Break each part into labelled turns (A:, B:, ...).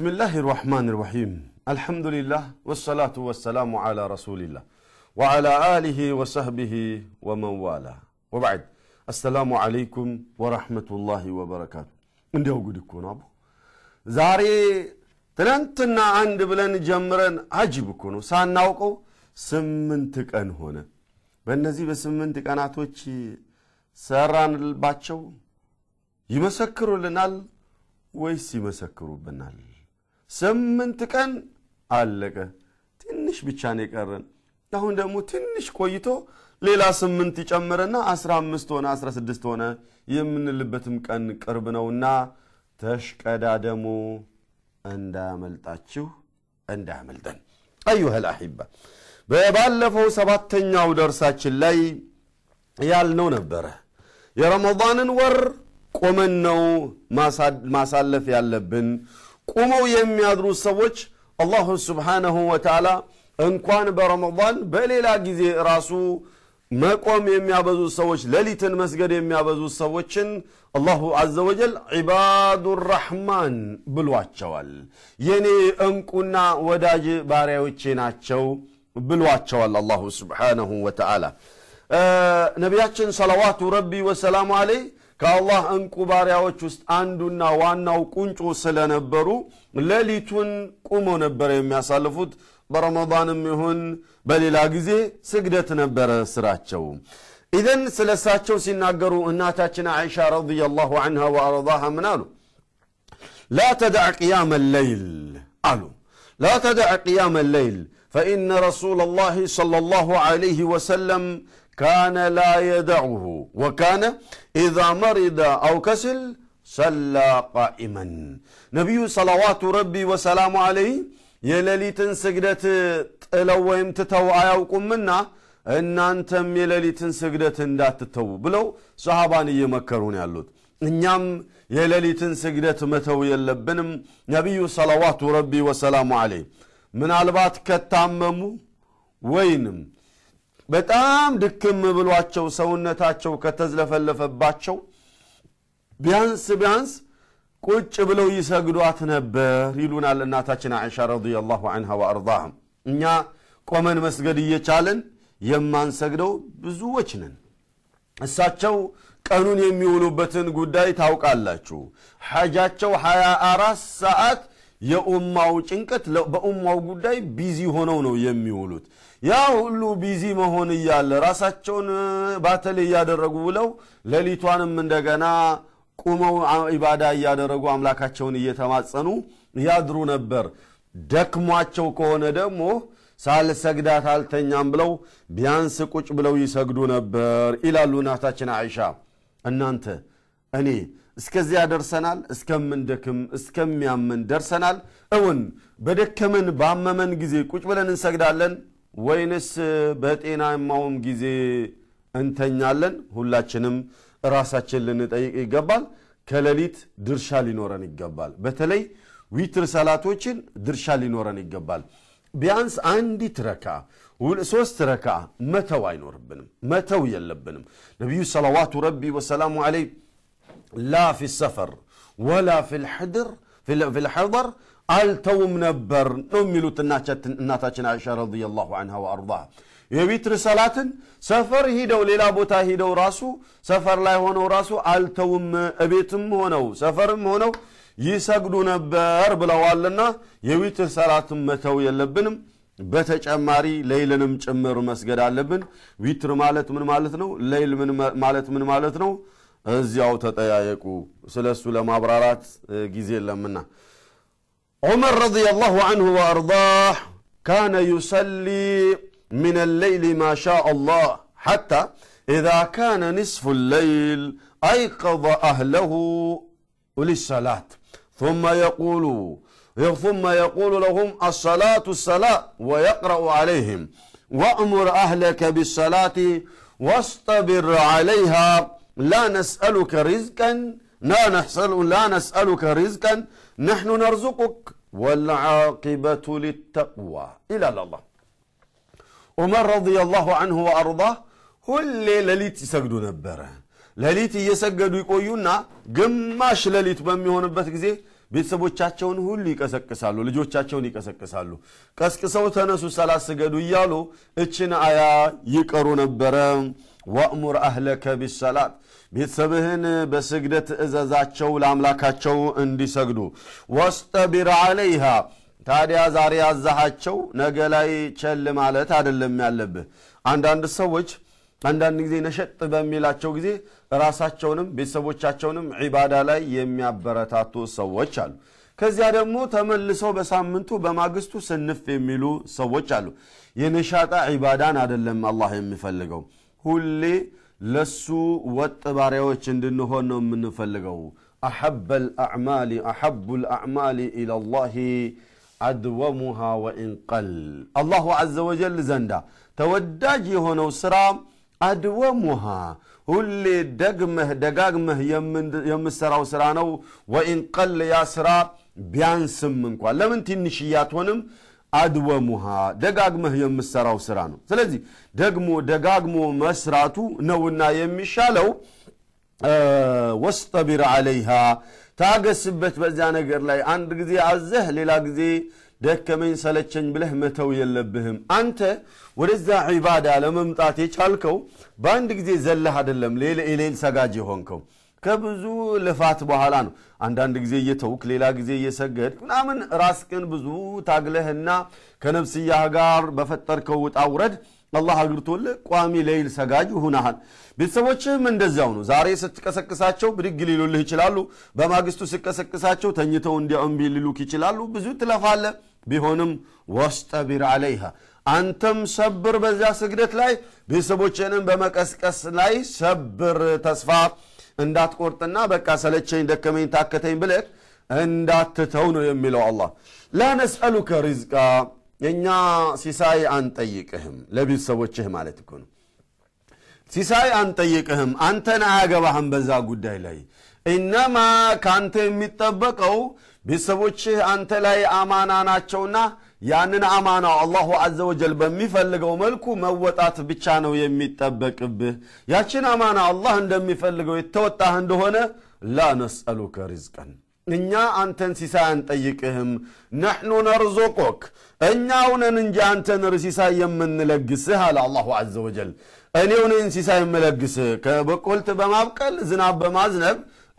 A: ብስምላህ ራሕማን ራሒም አልሐምዱሊላህ ወሰላቱ ወሰላሙ ዓላ ረሱሊላህ ወዓላ አሊሂ ወሰህቢሂ ወመንዋላ ወባዕድ አሰላሙ ዓለይኩም ወረሕመቱላሂ ወበረካቱ እንዲያው ጉድ እኮ ነው አቡ ዛሬ ትናንትና አንድ ብለን ጀምረን አጅብ እኮ ነው ሳናውቀው ስምንት ቀን ሆነ በእነዚህ በስምንት ቀናቶች ሰራንባቸው ይመሰክሩልናል ወይስ ይመሰክሩብናል ስምንት ቀን አለቀ። ትንሽ ብቻ ነው የቀረን። አሁን ደግሞ ትንሽ ቆይቶ ሌላ ስምንት ይጨምረና አስራ አምስት ሆነ አስራ ስድስት ሆነ የምንልበትም ቀን ቅርብ ነውና ተሽቀዳደሙ፣ እንዳያመልጣችሁ እንዳያመልጠን። አዩሃል አሒባ በባለፈው ሰባተኛው ደርሳችን ላይ ያልነው ነበረ የረመዳንን ወር ቆመን ነው ማሳለፍ ያለብን ቁመው የሚያድሩ ሰዎች አላሁ ስብሓነሁ ወተዓላ እንኳን በረመዳን በሌላ ጊዜ ራሱ መቆም የሚያበዙ ሰዎች ሌሊትን መስገድ የሚያበዙ ሰዎችን አላሁ አዘ ወጀል ዒባዱ ራሕማን ብሏቸዋል የኔ እንቁና ወዳጅ ባሪያዎቼ ናቸው ብሏቸዋል አላሁ ስብሓነሁ ወተዓላ ነቢያችን ሰለዋቱ ረቢ ወሰላሙ አለይህ كالله انكو باريوش است اندو نوانا وكونشو سلانة برو لليتون كومو يا مياسالفوت برمضان ميهون بلي لاغزي سجدتنا برا سراتشو إذن سلساتشو سيناقرو اناتاتشنا عائشه رضي الله عنها وارضاها منالو لا تدع قيام الليل ألو لا تدع قيام الليل فإن رسول الله صلى الله عليه وسلم ካነ ላ የደዑሁ ወካነ ኢዛ መሪደ አው ከስል ሰላ ቃኢመን ነቢዩ ሰላዋቱ ረቢ ወሰላሙ አለይህ የሌሊትን ስግደት ጥለው ወይም ትተው አያውቁምና እናንተም የሌሊትን ስግደት እንዳትተዉ ብለው ሰሃባን እየመከሩን ያሉት እኛም የሌሊትን ስግደት መተው የለብንም። ነቢዩ ሰላዋቱ ረቢ ወሰላሙ አለይህ ምናልባት ከታመሙ ወይንም በጣም ድክም ብሏቸው ሰውነታቸው ከተዝለፈለፈባቸው ቢያንስ ቢያንስ ቁጭ ብለው ይሰግዷት ነበር ይሉናል እናታችን አይሻ ረዲየላሁ አንሃ ወአርዳሃም። እኛ ቆመን መስገድ እየቻለን የማንሰግደው ብዙዎች ነን። እሳቸው ቀኑን የሚውሉበትን ጉዳይ ታውቃላችሁ። ሐጃቸው 24 ሰዓት የኡማው ጭንቀት በኡማው ጉዳይ ቢዚ ሆነው ነው የሚውሉት። ያ ሁሉ ቢዚ መሆን እያለ ራሳቸውን ባተል እያደረጉ ብለው ሌሊቷንም እንደገና ቁመው ኢባዳ እያደረጉ አምላካቸውን እየተማጸኑ ያድሩ ነበር። ደክሟቸው ከሆነ ደግሞ ሳልሰግዳት አልተኛም ብለው ቢያንስ ቁጭ ብለው ይሰግዱ ነበር ይላሉ እናታችን አይሻ። እናንተ እኔ እስከዚያ ደርሰናል። እስከምንደክም እስከሚያምን ደርሰናል። እውን በደከመን ባመመን ጊዜ ቁጭ ብለን እንሰግዳለን። ወይንስ በጤናማውም ጊዜ እንተኛለን? ሁላችንም ራሳችን ልንጠይቅ ይገባል። ከሌሊት ድርሻ ሊኖረን ይገባል። በተለይ ዊትር ሰላቶችን ድርሻ ሊኖረን ይገባል። ቢያንስ አንዲት ረካ ሶስት ረካ መተው አይኖርብንም፣ መተው የለብንም። ነቢዩ ሰለዋቱ ረቢ ወሰላሙ ዐለይህ ላ ፊ ሰፈር ወላ ፊ ልሐድር አልተውም ነበር ነው የሚሉት እናታችን አይሻ ረዲየላሁ አንሃ ወአርዳ የቢትር ሰላትን ሰፈር ሂደው ሌላ ቦታ ሂደው ራሱ ሰፈር ላይ ሆነው ራሱ አልተውም እቤትም ሆነው ሰፈርም ሆነው ይሰግዱ ነበር ብለዋልና የዊትር ሰላትን መተው የለብንም በተጨማሪ ሌይልንም ጭምር መስገድ አለብን ዊትር ማለት ምን ማለት ነው ሌይል ማለት ምን ማለት ነው እዚያው ተጠያየቁ ስለ እሱ ለማብራራት ጊዜ የለምና عمر رضي الله عنه وأرضاه كان يصلي من الليل ما شاء الله حتى إذا كان نصف الليل أيقظ أهله للصلاة ثم يقول ثم يقول لهم الصلاة الصلاة ويقرأ عليهم وأمر أهلك بالصلاة واصطبر عليها لا نسألك رزقا لا نسأل لا نسألك رزقا نحن نرزقك والعاقبة للتقوى إلى الله عمر رضي الله عنه وأرضاه هو اللي لليت يسجدوا نبره لليت يسجدوا يقولون قماش لليت بمي هون بتكزي ቤተሰቦ ቻቸውን ሁሉ ይቀሰቅሳሉ ልጆቻቸውን ይቀሰቅሳሉ ቀስቅሰው ተነሱ ሰላስገዱ يالو اتشن አያ ይቀሩ ነበረ ወእሙር አህለከ ቢሰላት ቤተሰብህን በስግደት እዘዛቸው ለአምላካቸው እንዲሰግዱ ወስጠቢር አለይሃ ታዲያ ዛሬ ያዛሃቸው ነገ ላይ ቸል ማለት አይደለም ያለብህ አንዳንድ ሰዎች አንዳንድ ጊዜ ነሸጥ በሚላቸው ጊዜ ራሳቸውንም ቤተሰቦቻቸውንም ዒባዳ ላይ የሚያበረታቱ ሰዎች አሉ ከዚያ ደግሞ ተመልሰው በሳምንቱ በማግስቱ ስንፍ የሚሉ ሰዎች አሉ የነሻጣ ዒባዳን አደለም አላህ የሚፈልገው ሁሌ ለሱ ወጥ ባሪያዎች እንድንሆን ነው የምንፈልገው። አሐበ ልአዕማሊ አሐቡ ልአዕማሊ ኢለላሂ አድወሙሃ ወኢንቀል አላሁ ዘ ወጀል ዘንዳ ተወዳጅ የሆነው ሥራ አድወሙሃ ሁሌ ደግመህ ደጋግመህ የምሠራው ሥራ ነው። ወኢንቀል ያ ሥራ ቢያንስም እንኳን ለምን ትንሽ እያትሆንም አድወሙሃ ደጋግመህ የምሰራው ስራ ነው። ስለዚህ ደግሞ ደጋግሞ መስራቱ ነውና የሚሻለው ወስጠቢር አለይሃ ታገስበት። በዚያ ነገር ላይ አንድ ጊዜ አዘህ ሌላ ጊዜ ደከመኝ ሰለቸኝ ብለህ መተው የለብህም። አንተ ወደዛ ዒባዳ ለመምጣት የቻልከው በአንድ ጊዜ ዘለህ አደለም ሌል ሰጋጅ የሆንከው ከብዙ ልፋት በኋላ ነው። አንዳንድ ጊዜ እየተውክ ሌላ ጊዜ እየሰገድ ምናምን ራስህን ብዙ ታግለህና ከነፍስያህ ጋር በፈጠርከው ውጣ ውረድ አላህ አግርቶልህ ቋሚ ለይል ሰጋጅ ሁናሃል። ቤተሰቦችህም እንደዚያው ነው። ዛሬ ስትቀሰቅሳቸው ብድግ ሊሉልህ ይችላሉ። በማግስቱ ስትቀሰቅሳቸው ተኝተው እንዲያምቢ ሊሉክ ይችላሉ። ብዙ ትለፋለህ። ቢሆንም ወስጠቢር አለይሃ አንተም ሰብር በዚያ ስግደት ላይ ቤተሰቦችንም በመቀስቀስ ላይ ሰብር ተስፋ እንዳትቆርጥና በቃ ሰለቸኝ፣ ደከመኝ፣ ታከተኝ ብለህ እንዳትተው ነው የሚለው አላህ። ላ ነስአሉከ ሪዝቃ የእኛ ሲሳይ አንጠይቅህም። ለቤተሰቦችህ ማለት እኮ ነው። ሲሳይ አንጠይቅህም፣ አንተን አያገባህም በዛ ጉዳይ ላይ እነማ ከአንተ የሚጠበቀው ቤተሰቦችህ አንተ ላይ አማና ናቸውና ያንን አማና አላሁ አዘ ወጀል በሚፈልገው መልኩ መወጣት ብቻ ነው የሚጠበቅብህ። ያችን አማና አላህ እንደሚፈልገው የተወጣህ እንደሆነ ላ ነስአሉከ ሪዝቀን እኛ አንተን ሲሳይ አንጠይቅህም። ነሕኑ ነርዞቆክ እኛ ነን እንጂ አንተን ሲሳይ የምንለግስህ አለ አላሁ አዘ ወጀል። እኔው ነኝ እንሲሳ የምለግስ ከበቆልት በማብቀል ዝናብ በማዝነብ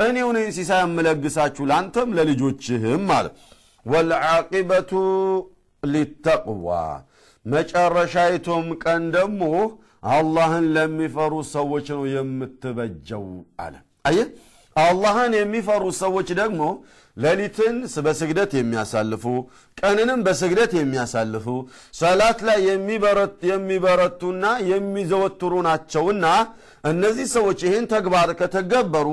A: እኔው ነኝ እንሲሳ የምለግሳችሁ ለአንተም ለልጆችህም አለ ወልዓቂበቱ ሊተቅዋ መጨረሻይቱም ቀን ደግሞ አላህን ለሚፈሩ ሰዎች ነው የምትበጀው አለ። አየህ አላህን የሚፈሩ ሰዎች ደግሞ ሌሊትን በስግደት የሚያሳልፉ ቀንንም በስግደት የሚያሳልፉ ሰላት ላይ የሚበረቱና የሚዘወትሩ ናቸውና እነዚህ ሰዎች ይህን ተግባር ከተገበሩ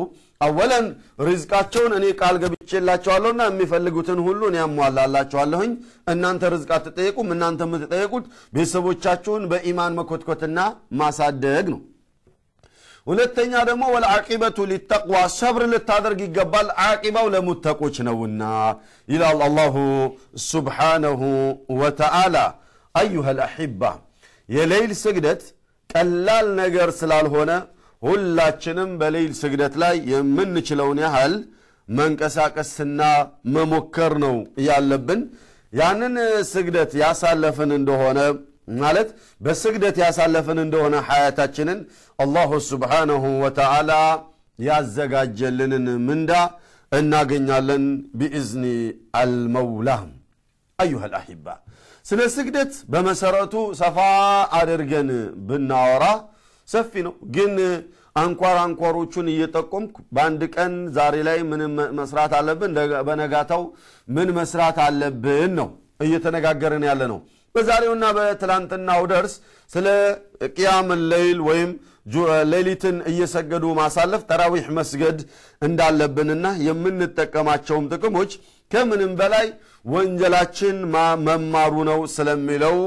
A: አወለን ርዝቃቸውን እኔ ቃል ገብቼላቸዋለሁና የሚፈልጉትን ሁሉ እኔ ያሟላላቸዋለሁኝ። እናንተ ርዝቅ አትጠየቁም። እናንተ የምትጠየቁት ቤተሰቦቻችሁን በኢማን መኮትኮትና ማሳደግ ነው። ሁለተኛ ደግሞ ወልዓቂበቱ ሊተቅዋ ሰብር ልታደርግ ይገባል፣ አቂባው ለሙተቆች ነውና ይላል አላሁ ሱብሓነሁ ወተዓላ። አዩሃ ልአሒባ የሌይል ስግደት ቀላል ነገር ስላልሆነ ሁላችንም በሌይል ስግደት ላይ የምንችለውን ያህል መንቀሳቀስና መሞከር ነው ያለብን። ያንን ስግደት ያሳለፍን እንደሆነ ማለት በስግደት ያሳለፍን እንደሆነ ሐያታችንን አላሁ ስብሓነሁ ወተዓላ ያዘጋጀልንን ምንዳ እናገኛለን ቢእዝኒ አልመውላ። አዩሃ ልአሂባ ስለ ስግደት በመሰረቱ ሰፋ አድርገን ብናወራ ሰፊ ነው። ግን አንኳር አንኳሮቹን እየጠቆምኩ በአንድ ቀን ዛሬ ላይ ምን መስራት አለብን፣ በነጋታው ምን መስራት አለብን ነው እየተነጋገርን ያለ ነው። በዛሬውና በትላንትናው ደርስ ስለ ቅያም ሌይል ወይም ሌሊትን እየሰገዱ ማሳለፍ ተራዊሕ መስገድ እንዳለብንና የምንጠቀማቸውም ጥቅሞች ከምንም በላይ ወንጀላችን መማሩ ነው ስለሚለው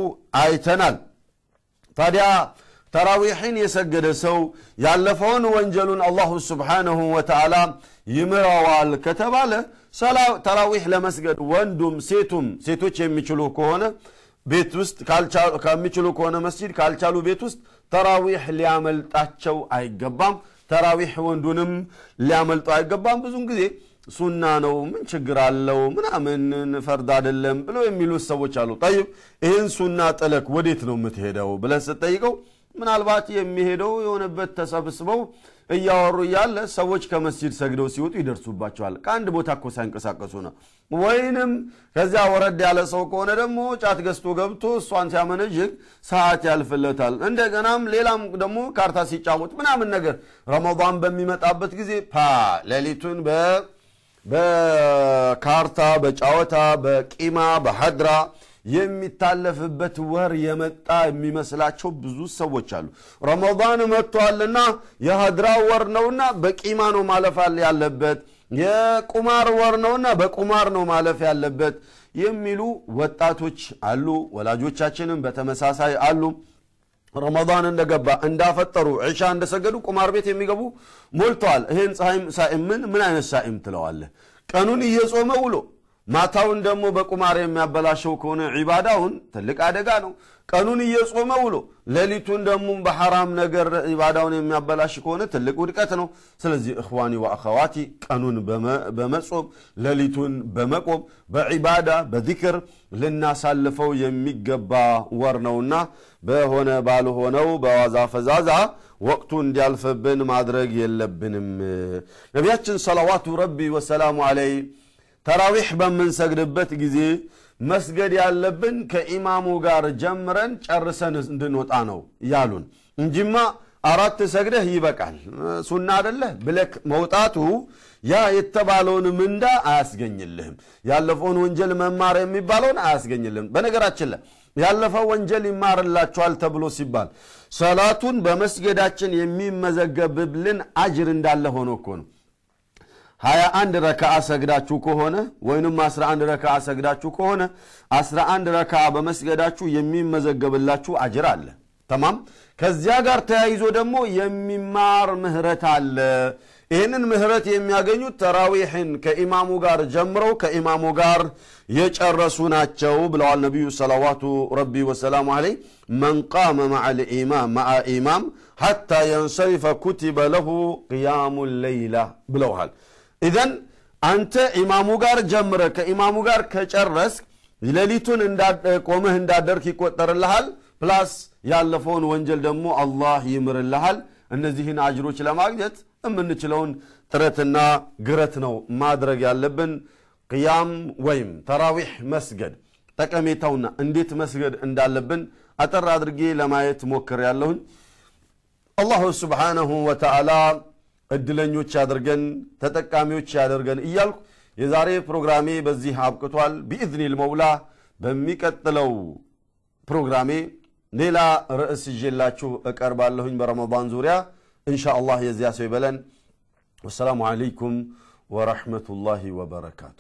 A: አይተናል። ታዲያ ተራዊሕን የሰገደ ሰው ያለፈውን ወንጀሉን አላሁ ስብሓንሁ ወተዓላ ይምረዋል ከተባለ ተራዊሕ ለመስገድ ወንዱም ሴቱም ሴቶች የሚችሉ ከሆነ ቤት ውስጥ ከሚችሉ ከሆነ መስጂድ ካልቻሉ ቤት ውስጥ ተራዊሕ ሊያመልጣቸው አይገባም ተራዊሕ ወንዱንም ሊያመልጠው አይገባም ብዙን ጊዜ ሱና ነው ምን ችግር አለው ምናምን ፈርድ አይደለም ብለው የሚሉት ሰዎች አሉ ጠይብ ይህን ሱና ጥለክ ወዴት ነው የምትሄደው ብለን ስጠይቀው ምናልባት የሚሄደው የሆነበት ተሰብስበው እያወሩ እያለ ሰዎች ከመስጂድ ሰግደው ሲወጡ ይደርሱባቸዋል። ከአንድ ቦታ እኮ ሳይንቀሳቀሱ ነው። ወይንም ከዚያ ወረድ ያለ ሰው ከሆነ ደግሞ ጫት ገዝቶ ገብቶ እሷን ሲያመነዥግ ሰዓት ያልፍለታል። እንደገናም ሌላም ደግሞ ካርታ ሲጫወት ምናምን ነገር ረመዳን በሚመጣበት ጊዜ ፓ ሌሊቱን በካርታ በጫወታ በቂማ በሀድራ የሚታለፍበት ወር የመጣ የሚመስላቸው ብዙ ሰዎች አሉ። ረመን መጥቷልና የሀድራ ወር ነውና በቂማ ነው ማለፍ ያለበት፣ የቁማር ወር ነውና በቁማር ነው ማለፍ ያለበት የሚሉ ወጣቶች አሉ። ወላጆቻችንም በተመሳሳይ አሉ። ረመን እንደገባ እንዳፈጠሩ ዕሻ እንደሰገዱ ቁማር ቤት የሚገቡ ሞልተዋል። ይህን ፀሐይም ሳኢም ምን ምን አይነት ሳኢም ትለዋለህ? ቀኑን እየጾመ ውሎ ማታውን ደግሞ በቁማር የሚያበላሸው ከሆነ ዒባዳውን ትልቅ አደጋ ነው። ቀኑን እየጾመ ውሎ ሌሊቱን ደግሞ በሐራም ነገር ዒባዳውን የሚያበላሽ ከሆነ ትልቅ ውድቀት ነው። ስለዚህ እኽዋኒ ወአኸዋቲ ቀኑን በመጾም ሌሊቱን በመቆም በዒባዳ በዚክር ልናሳልፈው የሚገባ ወር ነውና በሆነ ባልሆነው በዋዛ ፈዛዛ ወቅቱ እንዲያልፍብን ማድረግ የለብንም። ነቢያችን ሰላዋቱ ረቢ ወሰላሙ አለይ ተራዊሕ በምንሰግድበት ጊዜ መስገድ ያለብን ከኢማሙ ጋር ጀምረን ጨርሰን እንድንወጣ ነው ያሉን እንጂማ አራት ሰግደህ ይበቃል ሱና አደለህ ብለክ መውጣቱ ያ የተባለውን ምንዳ አያስገኝልህም። ያለፈውን ወንጀል መማር የሚባለውን አያስገኝልህም። በነገራችን ላይ ያለፈው ወንጀል ይማርላቸዋል ተብሎ ሲባል ሰላቱን በመስገዳችን የሚመዘገብልን አጅር እንዳለ ሆኖ እኮ ነው። ሀያ አንድ ረካዓ ሰግዳችሁ ከሆነ ወይንም አስራ አንድ ሰግዳችሁ ከሆነ አስራ አንድ ረካዓ በመስገዳችሁ የሚመዘገብላችሁ አጅር አለ። ተማም ከዚያ ጋር ተያይዞ ደግሞ የሚማር ምህረት አለ። ይህንን ምህረት የሚያገኙት ተራዊሕን ከኢማሙ ጋር ጀምረው ከኢማሙ ጋር የጨረሱ ናቸው ብለዋል ነቢዩ ሰላዋቱ ረቢ ወሰላሙ አለይ መን ቃመ ማዓ ኢማም ሐታ የንሰሪፈ ኩቲበ ለሁ ቅያሙ ሌይላ ብለውሃል። ኢዘን አንተ ኢማሙ ጋር ጀምረ ከኢማሙ ጋር ከጨረስክ ሌሊቱን ቆመህ እንዳደርክ ይቆጠርልሃል ፕላስ ያለፈውን ወንጀል ደግሞ አላህ ይምርልሃል እነዚህን አጅሮች ለማግኘት የምንችለውን ጥረትና ግረት ነው ማድረግ ያለብን ቅያም ወይም ተራዊሕ መስገድ ጠቀሜታውና እንዴት መስገድ እንዳለብን አጠር አድርጌ ለማየት ሞክር ያለሁን አላሁ ስብሓነሁ ወተዓላ እድለኞች ያደርገን፣ ተጠቃሚዎች ያደርገን እያልኩ የዛሬ ፕሮግራሜ በዚህ አብቅቷል። ቢኢዝኒል መውላ በሚቀጥለው ፕሮግራሜ ሌላ ርዕስ ይዤላችሁ እቀርባለሁኝ በረመዳን ዙሪያ እንሻ አላህ የዚያ ሰው ይበለን። ወሰላሙ አለይኩም ወረሕመቱላሂ ወበረካቱ።